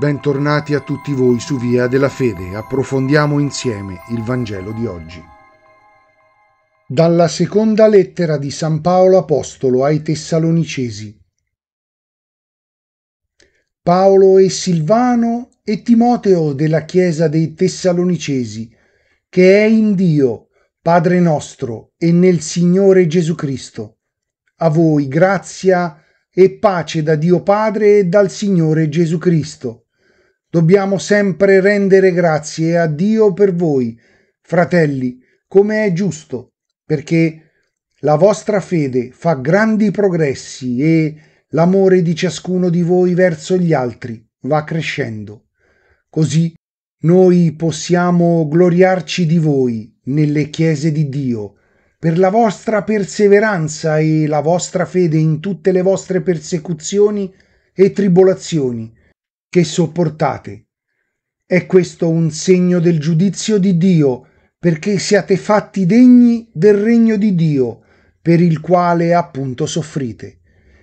Bentornati a tutti voi su Via della Fede, approfondiamo insieme il Vangelo di oggi. Dalla seconda lettera di San Paolo Apostolo ai Tessalonicesi. Paolo e Silvano e Timoteo della Chiesa dei Tessalonicesi, che è in Dio, Padre nostro, e nel Signore Gesù Cristo. A voi grazia e pace da Dio Padre e dal Signore Gesù Cristo Dobbiamo sempre rendere grazie a Dio per voi, fratelli, come è giusto, perché la vostra fede fa grandi progressi e l'amore di ciascuno di voi verso gli altri va crescendo. Così noi possiamo gloriarci di voi nelle chiese di Dio, per la vostra perseveranza e la vostra fede in tutte le vostre persecuzioni e tribolazioni, che sopportate. È questo un segno del giudizio di Dio, perché siate fatti degni del regno di Dio, per il quale appunto soffrite.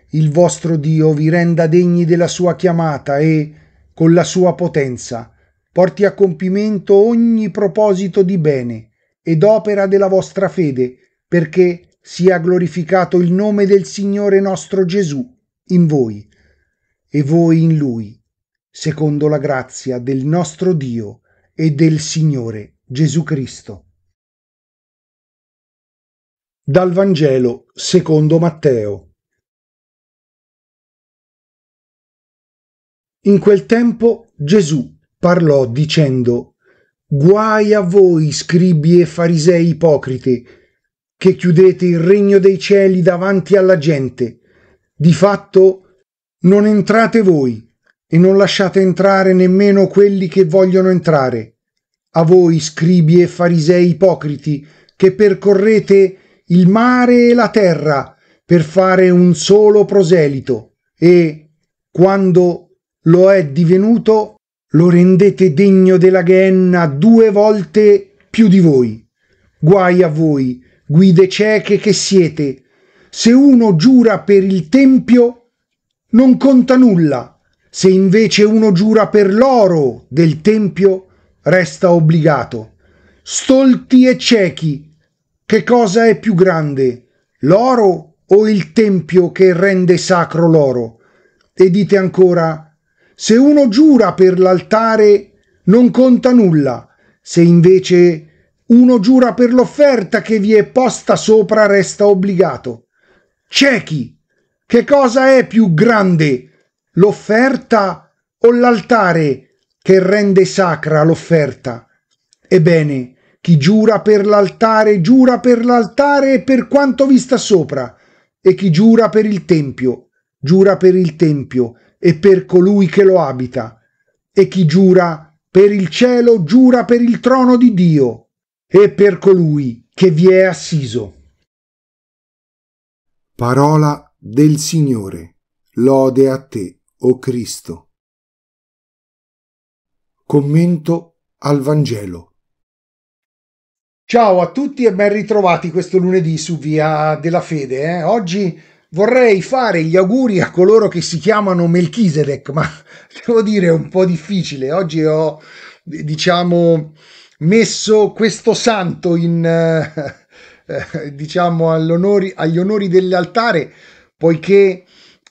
Il vostro Dio vi renda degni della sua chiamata e, con la sua potenza, porti a compimento ogni proposito di bene ed opera della vostra fede, perché sia glorificato il nome del Signore nostro Gesù in voi e voi in lui secondo la grazia del nostro Dio e del Signore Gesù Cristo. Dal Vangelo secondo Matteo. In quel tempo Gesù parlò dicendo Guai a voi, scribi e farisei ipocrite, che chiudete il regno dei cieli davanti alla gente. Di fatto non entrate voi e non lasciate entrare nemmeno quelli che vogliono entrare. A voi, scribi e farisei ipocriti, che percorrete il mare e la terra per fare un solo proselito, e, quando lo è divenuto, lo rendete degno della ghenna due volte più di voi. Guai a voi, guide cieche che siete, se uno giura per il tempio, non conta nulla se invece uno giura per l'oro del tempio, resta obbligato. Stolti e ciechi, che cosa è più grande, l'oro o il tempio che rende sacro l'oro? E dite ancora, se uno giura per l'altare, non conta nulla. Se invece uno giura per l'offerta che vi è posta sopra, resta obbligato. Ciechi, che cosa è più grande, l'offerta o l'altare che rende sacra l'offerta? Ebbene, chi giura per l'altare giura per l'altare e per quanto vi sta sopra, e chi giura per il tempio giura per il tempio e per colui che lo abita, e chi giura per il cielo giura per il trono di Dio e per colui che vi è assiso. Parola del Signore, lode a te o Cristo. Commento al Vangelo. Ciao a tutti e ben ritrovati questo lunedì su Via della Fede. Eh? Oggi vorrei fare gli auguri a coloro che si chiamano Melchisedec, ma devo dire è un po' difficile. Oggi ho, diciamo, messo questo santo in, eh, diciamo, agli onori dell'altare, poiché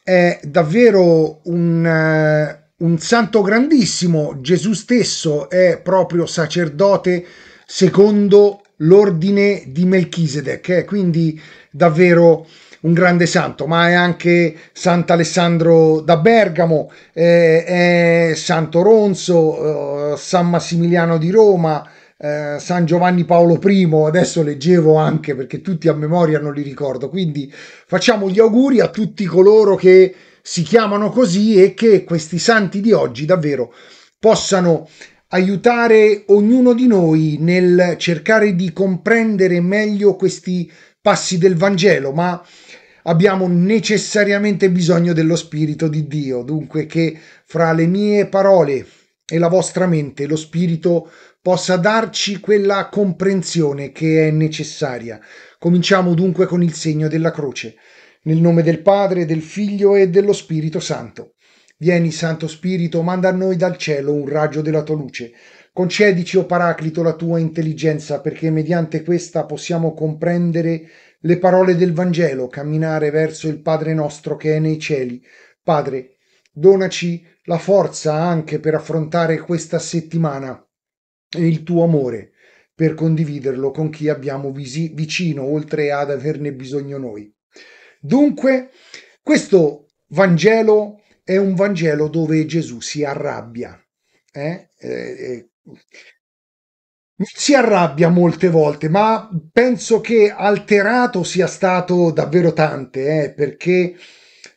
è davvero un, eh, un santo grandissimo. Gesù stesso è proprio sacerdote secondo l'ordine di Melchisedec, eh? quindi davvero un grande santo, ma è anche Sant'Alessandro da Bergamo, eh, Santo Ronzo, eh, San Massimiliano di Roma, eh, San Giovanni Paolo I, adesso leggevo anche perché tutti a memoria non li ricordo, quindi facciamo gli auguri a tutti coloro che si chiamano così e che questi santi di oggi davvero possano aiutare ognuno di noi nel cercare di comprendere meglio questi passi del Vangelo, ma abbiamo necessariamente bisogno dello Spirito di Dio, dunque che fra le mie parole e la vostra mente lo Spirito possa darci quella comprensione che è necessaria. Cominciamo dunque con il segno della croce. Nel nome del Padre, del Figlio e dello Spirito Santo. Vieni, Santo Spirito, manda a noi dal cielo un raggio della tua luce. Concedici, o Paraclito, la tua intelligenza, perché mediante questa possiamo comprendere le parole del Vangelo, camminare verso il Padre nostro che è nei cieli. Padre, donaci la forza anche per affrontare questa settimana il tuo amore per condividerlo con chi abbiamo visi- vicino, oltre ad averne bisogno noi. Dunque, questo Vangelo è un Vangelo dove Gesù si arrabbia. Eh? Eh, eh si arrabbia molte volte, ma penso che alterato sia stato davvero tante, eh, perché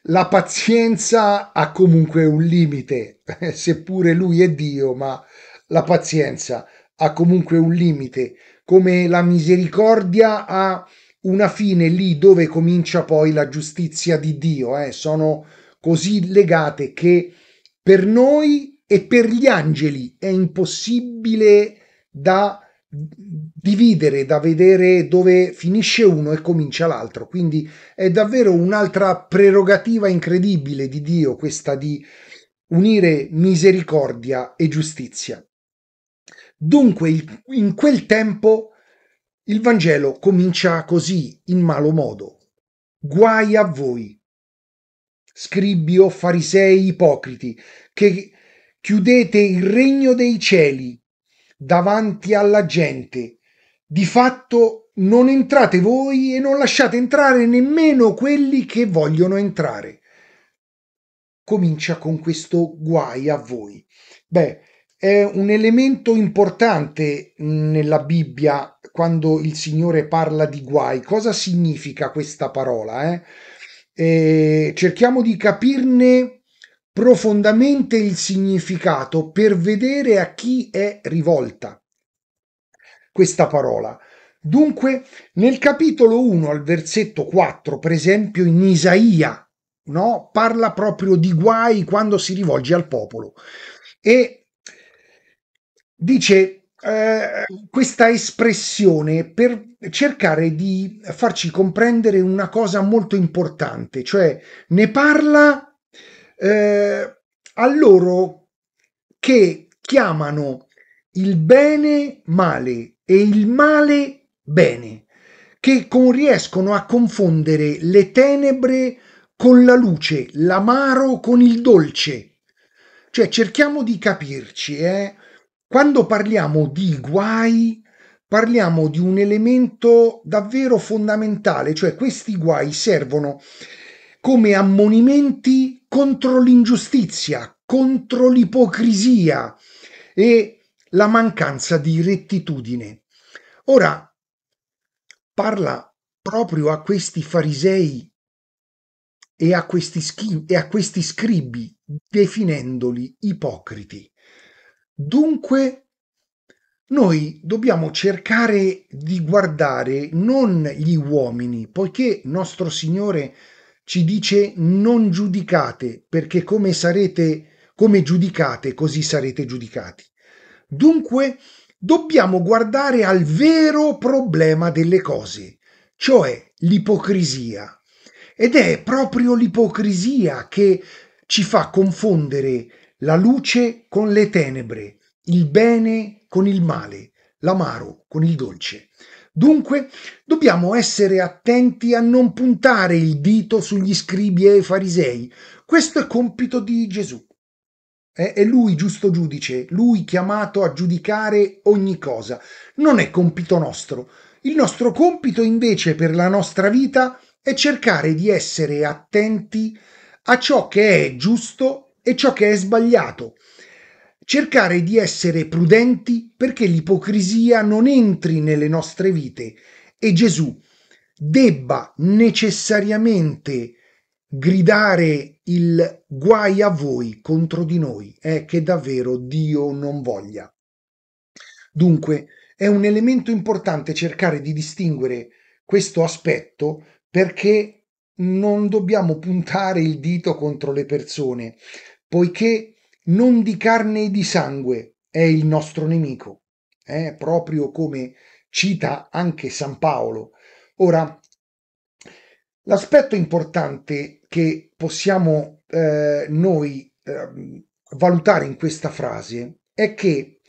la pazienza ha comunque un limite, seppure lui è Dio, ma la pazienza ha comunque un limite, come la misericordia ha una fine lì dove comincia poi la giustizia di Dio. Eh? Sono così legate che per noi e per gli angeli è impossibile da dividere, da vedere dove finisce uno e comincia l'altro. Quindi è davvero un'altra prerogativa incredibile di Dio questa di unire misericordia e giustizia. Dunque, in quel tempo il Vangelo comincia così, in malo modo. Guai a voi, scribi o farisei ipocriti, che chiudete il regno dei cieli davanti alla gente. Di fatto non entrate voi e non lasciate entrare nemmeno quelli che vogliono entrare. Comincia con questo guai a voi. Beh, è un elemento importante nella Bibbia quando il Signore parla di guai. Cosa significa questa parola? Eh? E cerchiamo di capirne profondamente il significato per vedere a chi è rivolta questa parola. Dunque, nel capitolo 1 al versetto 4, per esempio in Isaia, no? parla proprio di guai quando si rivolge al popolo. E dice eh, questa espressione per cercare di farci comprendere una cosa molto importante, cioè ne parla eh, a loro che chiamano il bene male e il male bene, che con, riescono a confondere le tenebre con la luce, l'amaro con il dolce. Cioè cerchiamo di capirci, eh? Quando parliamo di guai, parliamo di un elemento davvero fondamentale, cioè questi guai servono come ammonimenti contro l'ingiustizia, contro l'ipocrisia e la mancanza di rettitudine. Ora parla proprio a questi farisei e a questi, schi- e a questi scribi, definendoli ipocriti. Dunque, noi dobbiamo cercare di guardare non gli uomini, poiché nostro Signore ci dice non giudicate, perché come sarete come giudicate, così sarete giudicati. Dunque, dobbiamo guardare al vero problema delle cose, cioè l'ipocrisia. Ed è proprio l'ipocrisia che ci fa confondere la luce con le tenebre, il bene con il male, l'amaro con il dolce. Dunque dobbiamo essere attenti a non puntare il dito sugli scribi e farisei. Questo è compito di Gesù. È lui giusto giudice, lui chiamato a giudicare ogni cosa. Non è compito nostro. Il nostro compito invece per la nostra vita è cercare di essere attenti a ciò che è giusto e ciò che è sbagliato. Cercare di essere prudenti perché l'ipocrisia non entri nelle nostre vite e Gesù debba necessariamente gridare il guai a voi contro di noi è eh, che davvero Dio non voglia. Dunque è un elemento importante cercare di distinguere questo aspetto perché non dobbiamo puntare il dito contro le persone, poiché non di carne e di sangue è il nostro nemico, eh? proprio come cita anche San Paolo. Ora, l'aspetto importante che possiamo eh, noi eh, valutare in questa frase è che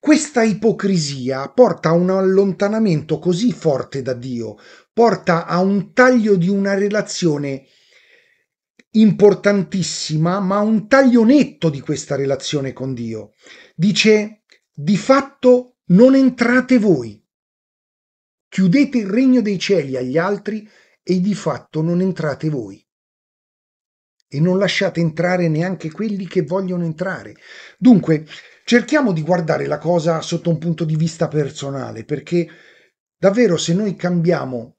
questa ipocrisia porta a un allontanamento così forte da Dio, porta a un taglio di una relazione importantissima, ma un taglio netto di questa relazione con Dio. Dice, di fatto non entrate voi, chiudete il regno dei cieli agli altri e di fatto non entrate voi. E non lasciate entrare neanche quelli che vogliono entrare. Dunque, cerchiamo di guardare la cosa sotto un punto di vista personale, perché davvero se noi cambiamo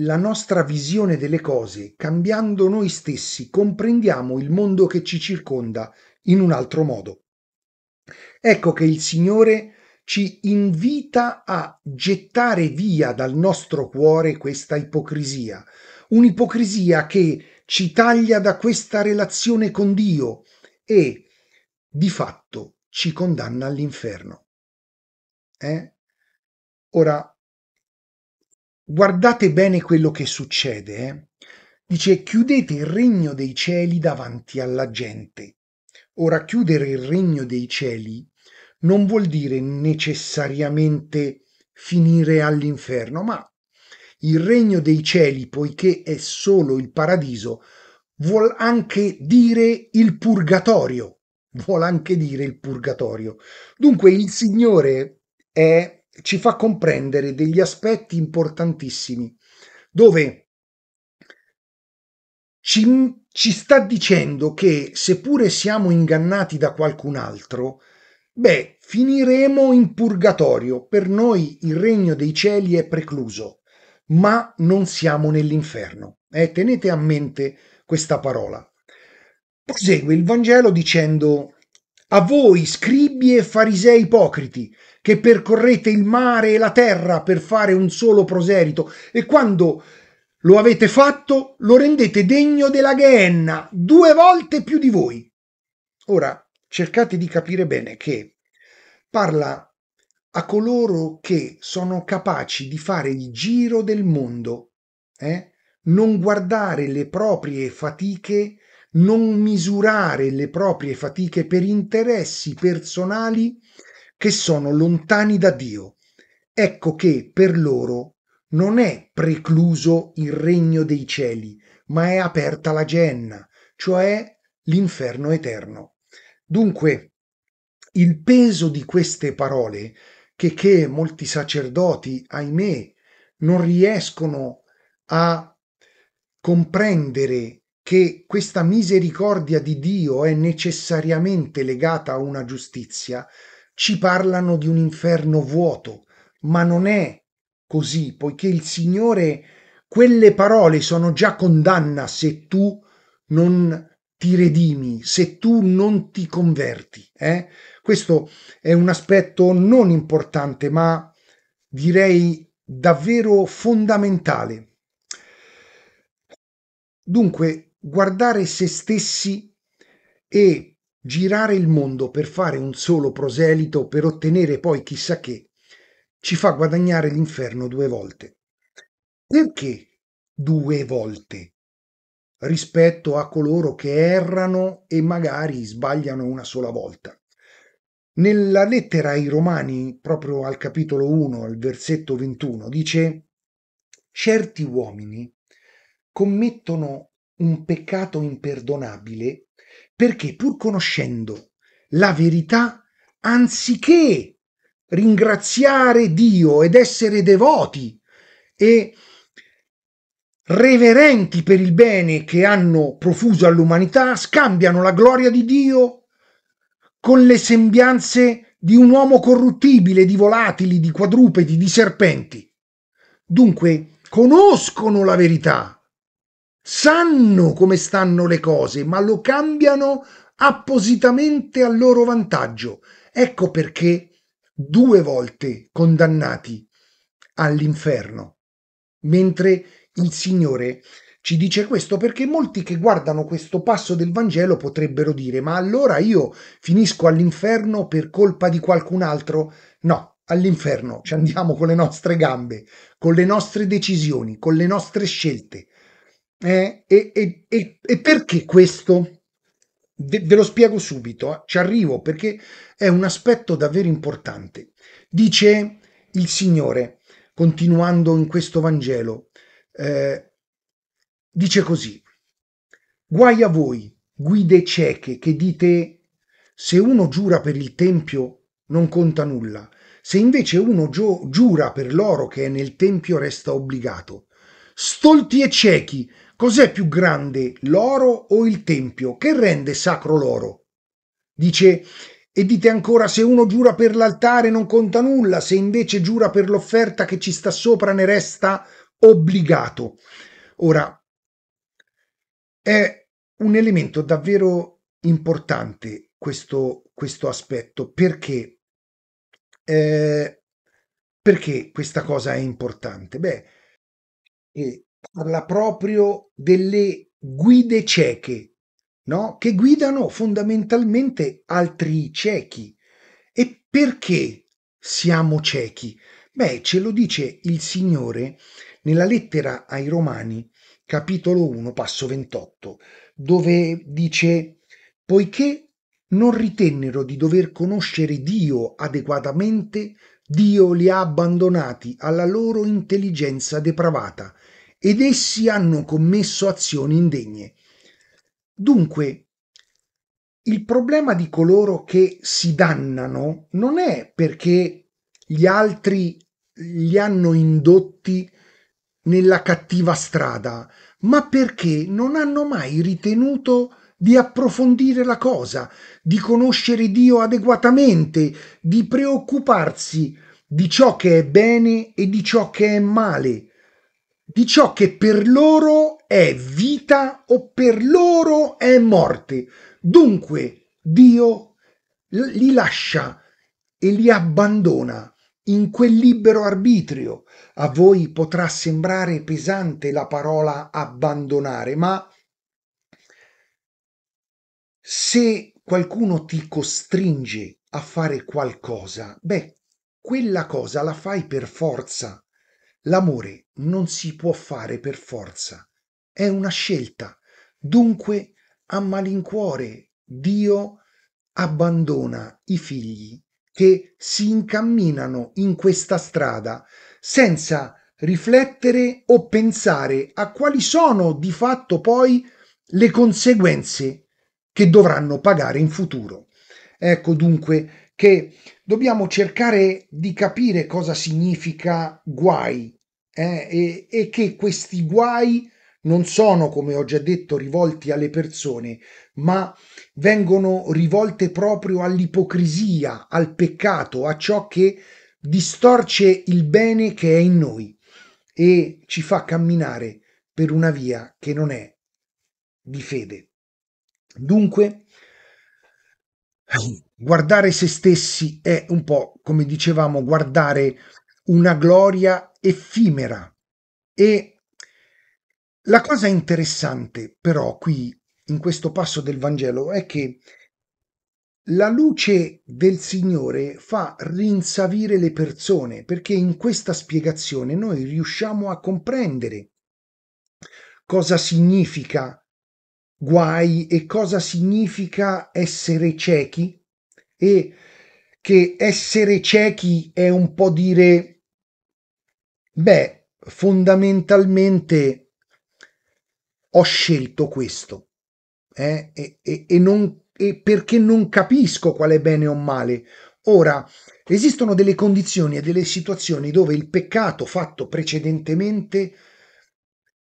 la nostra visione delle cose, cambiando noi stessi, comprendiamo il mondo che ci circonda in un altro modo. Ecco che il Signore ci invita a gettare via dal nostro cuore questa ipocrisia, un'ipocrisia che ci taglia da questa relazione con Dio e di fatto ci condanna all'inferno. Eh? Ora, Guardate bene quello che succede. Eh? Dice chiudete il regno dei cieli davanti alla gente. Ora chiudere il regno dei cieli non vuol dire necessariamente finire all'inferno, ma il regno dei cieli, poiché è solo il paradiso, vuol anche dire il purgatorio, vuol anche dire il purgatorio. Dunque il Signore è ci fa comprendere degli aspetti importantissimi, dove ci, ci sta dicendo che seppure siamo ingannati da qualcun altro, beh, finiremo in purgatorio, per noi il regno dei cieli è precluso, ma non siamo nell'inferno. Eh, tenete a mente questa parola. Prosegue il Vangelo dicendo a voi, scribi e farisei ipocriti, che percorrete il mare e la terra per fare un solo proserito, e quando lo avete fatto, lo rendete degno della Ghenna, due volte più di voi. Ora, cercate di capire bene che parla a coloro che sono capaci di fare il giro del mondo, eh? non guardare le proprie fatiche non misurare le proprie fatiche per interessi personali che sono lontani da Dio. Ecco che per loro non è precluso il regno dei cieli, ma è aperta la genna, cioè l'inferno eterno. Dunque, il peso di queste parole, che, che molti sacerdoti, ahimè, non riescono a comprendere che questa misericordia di Dio è necessariamente legata a una giustizia, ci parlano di un inferno vuoto, ma non è così, poiché il Signore, quelle parole sono già condanna se tu non ti redimi, se tu non ti converti. Eh? Questo è un aspetto non importante, ma direi davvero fondamentale. Dunque, guardare se stessi e girare il mondo per fare un solo proselito per ottenere poi chissà che, ci fa guadagnare l'inferno due volte. Perché due volte? rispetto a coloro che errano e magari sbagliano una sola volta. Nella lettera ai Romani, proprio al capitolo 1, al versetto 21, dice Certi uomini commettono un peccato imperdonabile perché pur conoscendo la verità, anziché ringraziare Dio ed essere devoti e reverenti per il bene che hanno profuso all'umanità, scambiano la gloria di Dio con le sembianze di un uomo corruttibile, di volatili, di quadrupedi, di serpenti. Dunque, conoscono la verità, sanno come stanno le cose, ma lo cambiano appositamente al loro vantaggio. Ecco perché due volte condannati all'inferno, mentre il Signore ci dice questo perché molti che guardano questo passo del Vangelo potrebbero dire ma allora io finisco all'inferno per colpa di qualcun altro? No, all'inferno ci andiamo con le nostre gambe, con le nostre decisioni, con le nostre scelte, eh, e, e, e, e, perché questo? Ve, ve lo spiego subito, eh? ci arrivo perché è un aspetto davvero importante. Dice il Signore, continuando in questo Vangelo, eh, dice così, guai a voi, guide cieche, che dite, se uno giura per il Tempio non conta nulla, se invece uno giura per l'oro che è nel Tempio resta obbligato. Stolti e ciechi, Cos'è più grande, l'oro o il tempio? Che rende sacro l'oro? Dice, e dite ancora, se uno giura per l'altare non conta nulla, se invece giura per l'offerta che ci sta sopra ne resta obbligato. Ora, è un elemento davvero importante questo, questo aspetto, perché, eh, perché questa cosa è importante? Beh, e parla proprio delle guide cieche, no? che guidano fondamentalmente altri ciechi. E perché siamo ciechi? Beh, ce lo dice il Signore nella lettera ai Romani, capitolo 1, passo 28, dove dice, poiché non ritennero di dover conoscere Dio adeguatamente, Dio li ha abbandonati alla loro intelligenza depravata ed essi hanno commesso azioni indegne. Dunque, il problema di coloro che si dannano non è perché gli altri li hanno indotti nella cattiva strada, ma perché non hanno mai ritenuto di approfondire la cosa, di conoscere Dio adeguatamente, di preoccuparsi di ciò che è bene e di ciò che è male, di ciò che per loro è vita o per loro è morte. Dunque Dio li lascia e li abbandona in quel libero arbitrio. A voi potrà sembrare pesante la parola abbandonare, ma se qualcuno ti costringe a fare qualcosa, beh, quella cosa la fai per forza L'amore non si può fare per forza, è una scelta. Dunque, a malincuore, Dio abbandona i figli che si incamminano in questa strada senza riflettere o pensare a quali sono di fatto poi le conseguenze che dovranno pagare in futuro. Ecco dunque che dobbiamo cercare di capire cosa significa guai eh, e, e che questi guai non sono, come ho già detto, rivolti alle persone, ma vengono rivolte proprio all'ipocrisia, al peccato, a ciò che distorce il bene che è in noi e ci fa camminare per una via che non è di fede. Dunque, guardare se stessi è un po', come dicevamo, guardare una gloria effimera. E la cosa interessante però qui, in questo passo del Vangelo, è che la luce del Signore fa rinsavire le persone, perché in questa spiegazione noi riusciamo a comprendere cosa significa guai e cosa significa essere ciechi e che essere ciechi è un po' dire, beh, fondamentalmente ho scelto questo eh? e, e, e, non, e perché non capisco qual è bene o male. Ora, esistono delle condizioni e delle situazioni dove il peccato fatto precedentemente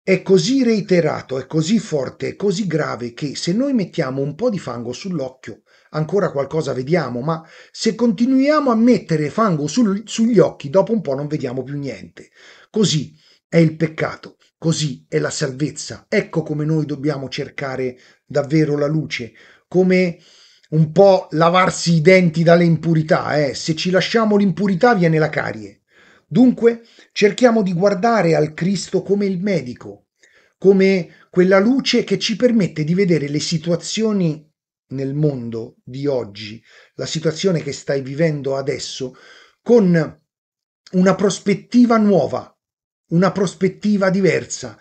è così reiterato, è così forte, è così grave che se noi mettiamo un po' di fango sull'occhio ancora qualcosa vediamo, ma se continuiamo a mettere fango sul, sugli occhi, dopo un po' non vediamo più niente. Così è il peccato, così è la salvezza. Ecco come noi dobbiamo cercare davvero la luce, come un po' lavarsi i denti dalle impurità. Eh? Se ci lasciamo l'impurità viene la carie. Dunque cerchiamo di guardare al Cristo come il medico, come quella luce che ci permette di vedere le situazioni nel mondo di oggi, la situazione che stai vivendo adesso, con una prospettiva nuova, una prospettiva diversa,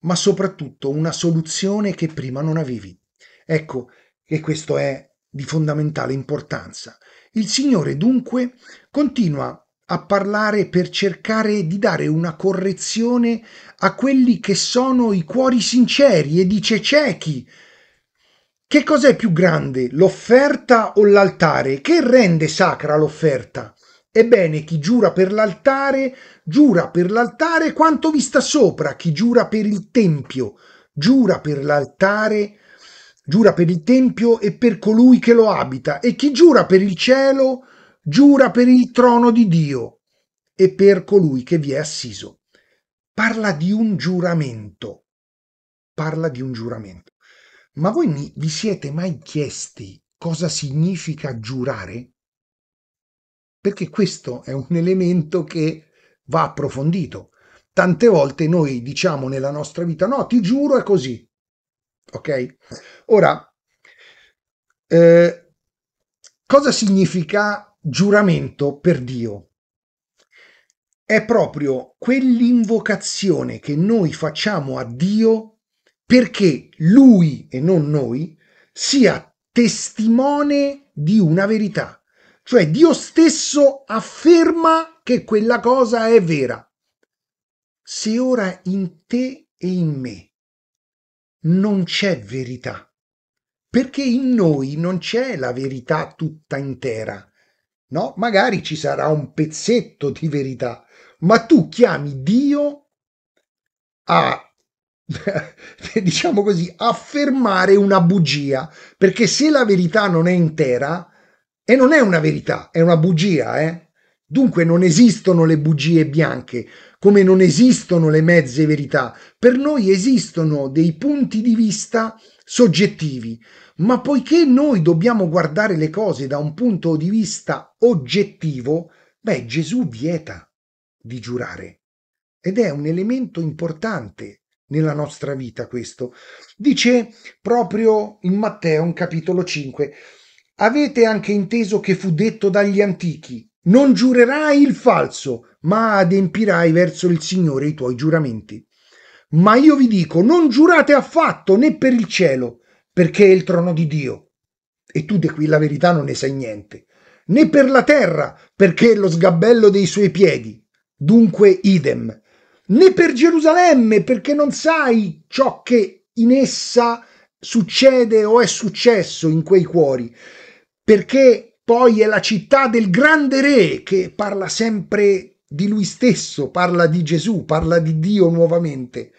ma soprattutto una soluzione che prima non avevi. Ecco che questo è di fondamentale importanza. Il Signore dunque continua a parlare per cercare di dare una correzione a quelli che sono i cuori sinceri e dice ciechi che cos'è più grande, l'offerta o l'altare? Che rende sacra l'offerta? Ebbene, chi giura per l'altare, giura per l'altare quanto vi sta sopra, chi giura per il tempio, giura per l'altare, giura per il tempio e per colui che lo abita, e chi giura per il cielo, giura per il trono di Dio e per colui che vi è assiso. Parla di un giuramento, parla di un giuramento. Ma voi mi, vi siete mai chiesti cosa significa giurare? Perché questo è un elemento che va approfondito. Tante volte noi diciamo nella nostra vita no, ti giuro è così. Ok? Ora, eh, cosa significa giuramento per Dio? È proprio quell'invocazione che noi facciamo a Dio perché lui e non noi sia testimone di una verità, cioè Dio stesso afferma che quella cosa è vera. Se ora in te e in me non c'è verità, perché in noi non c'è la verità tutta intera, no? Magari ci sarà un pezzetto di verità, ma tu chiami Dio a diciamo così, affermare una bugia, perché se la verità non è intera, e non è una verità, è una bugia, eh? Dunque non esistono le bugie bianche, come non esistono le mezze verità. Per noi esistono dei punti di vista soggettivi, ma poiché noi dobbiamo guardare le cose da un punto di vista oggettivo, beh, Gesù vieta di giurare. Ed è un elemento importante nella nostra vita questo. Dice proprio in Matteo, in capitolo 5, avete anche inteso che fu detto dagli antichi, non giurerai il falso, ma adempirai verso il Signore i tuoi giuramenti. Ma io vi dico, non giurate affatto né per il cielo, perché è il trono di Dio. E tu di qui la verità non ne sai niente. Né per la terra, perché è lo sgabello dei suoi piedi. Dunque idem né per Gerusalemme, perché non sai ciò che in essa succede o è successo in quei cuori, perché poi è la città del grande re che parla sempre di lui stesso, parla di Gesù, parla di Dio nuovamente.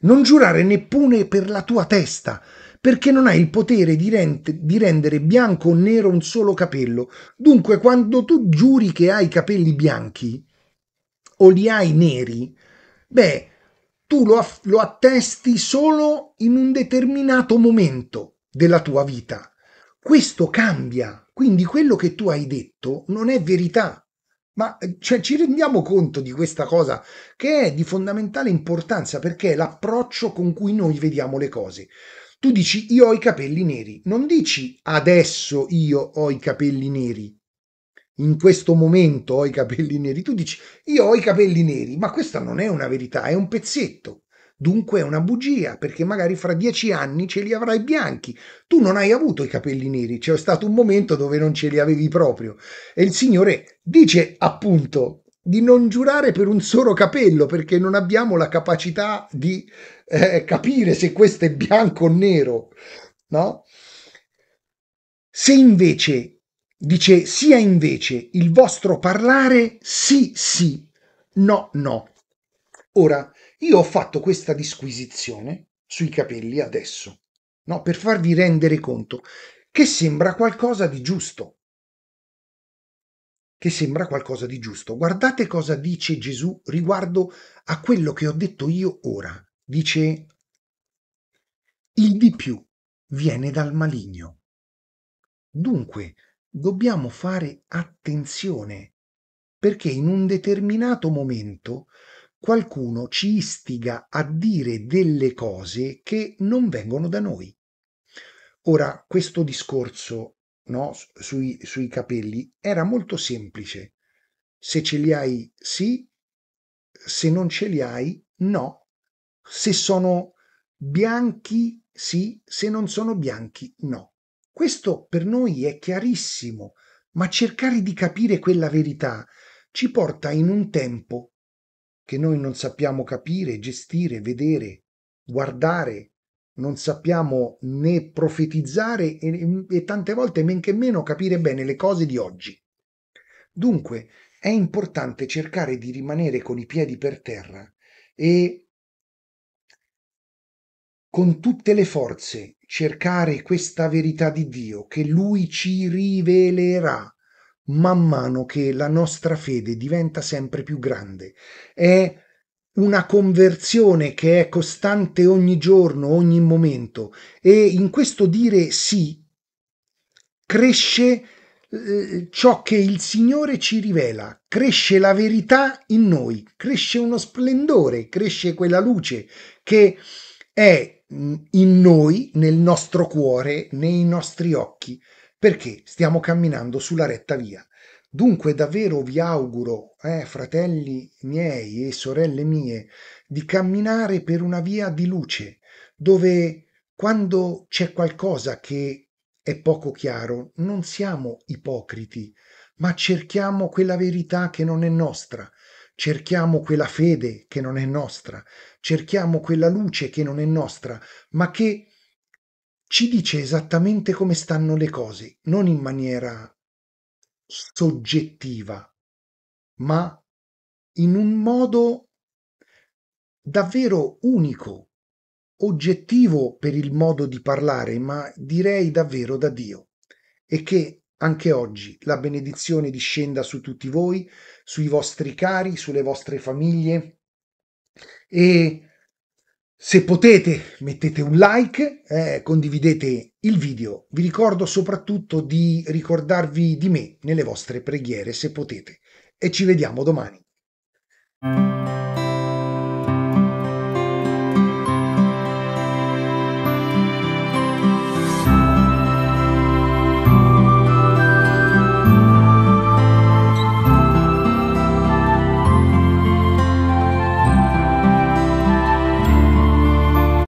Non giurare neppure per la tua testa, perché non hai il potere di, rend- di, rendere bianco o nero un solo capello. Dunque, quando tu giuri che hai capelli bianchi o li hai neri, beh, tu lo, lo attesti solo in un determinato momento della tua vita. Questo cambia, quindi quello che tu hai detto non è verità. Ma cioè, ci rendiamo conto di questa cosa che è di fondamentale importanza perché è l'approccio con cui noi vediamo le cose. Tu dici io ho i capelli neri, non dici adesso io ho i capelli neri, in questo momento ho i capelli neri. Tu dici, io ho i capelli neri, ma questa non è una verità, è un pezzetto. Dunque è una bugia, perché magari fra dieci anni ce li avrai bianchi. Tu non hai avuto i capelli neri, c'è stato un momento dove non ce li avevi proprio. E il Signore dice appunto di non giurare per un solo capello, perché non abbiamo la capacità di eh, capire se questo è bianco o nero, no? Se invece Dice sia invece il vostro parlare sì sì, no no. Ora, io ho fatto questa disquisizione sui capelli adesso, no? per farvi rendere conto che sembra qualcosa di giusto. Che sembra qualcosa di giusto. Guardate cosa dice Gesù riguardo a quello che ho detto io ora. Dice, il di più viene dal maligno. Dunque, dobbiamo fare attenzione perché in un determinato momento qualcuno ci istiga a dire delle cose che non vengono da noi. Ora, questo discorso no, sui, sui capelli era molto semplice. Se ce li hai sì, se non ce li hai no, se sono bianchi sì, se non sono bianchi no. Questo per noi è chiarissimo, ma cercare di capire quella verità ci porta in un tempo che noi non sappiamo capire, gestire, vedere, guardare, non sappiamo né profetizzare e, e tante volte men che meno capire bene le cose di oggi. Dunque è importante cercare di rimanere con i piedi per terra e con tutte le forze cercare questa verità di Dio che Lui ci rivelerà man mano che la nostra fede diventa sempre più grande. È una conversione che è costante ogni giorno, ogni momento e in questo dire sì cresce eh, ciò che il Signore ci rivela, cresce la verità in noi, cresce uno splendore, cresce quella luce che è Mm, in noi, nel nostro cuore, nei nostri occhi, perché stiamo camminando sulla retta via. Dunque davvero vi auguro, eh, fratelli miei e sorelle mie, di camminare per una via di luce, dove quando c'è qualcosa che è poco chiaro, non siamo ipocriti, ma cerchiamo quella verità che non è nostra, cerchiamo quella fede che non è nostra, cerchiamo quella luce che non è nostra, ma che ci dice esattamente come stanno le cose, non in maniera soggettiva, ma in un modo davvero unico, oggettivo per il modo di parlare, ma direi davvero da Dio, e che anche oggi la benedizione discenda su tutti voi, sui vostri cari, sulle vostre famiglie, e se potete mettete un like, eh, condividete il video. Vi ricordo soprattutto di ricordarvi di me nelle vostre preghiere se potete e ci vediamo domani.